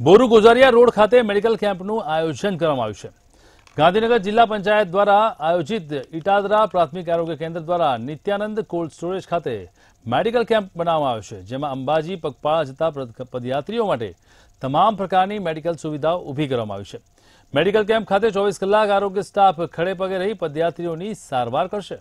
બોરુગુજારિયા road ખાતે medical કેમ્પનું આયોજન કરવામાં આવ્યું છે. ગાંધીનગર જિલ્લા પંચાયત દ્વારા આયોજિત ઈટાદરા પ્રાથમિક આરોગ્ય કેન્દ્ર દ્વારા નિત્યાનંદ કોલ સુરેશ ખાતે મેડિકલ કેમ્પ બનાવવામાં આવ્યું છે. જેમાં અંબાજી પગપાળા જતા પદયાત્રીઓ માટે તમામ પ્રકારની મેડિકલ સુવિધા ઉપલબ્ધ કરવામાં આવી છે. મેડિકલ કેમ્પ ખાતે 24 કલાક આરોગ્ય સ્ટાફ ખડે પગે રહી પદયાત્રીઓની સારવાર કરશે.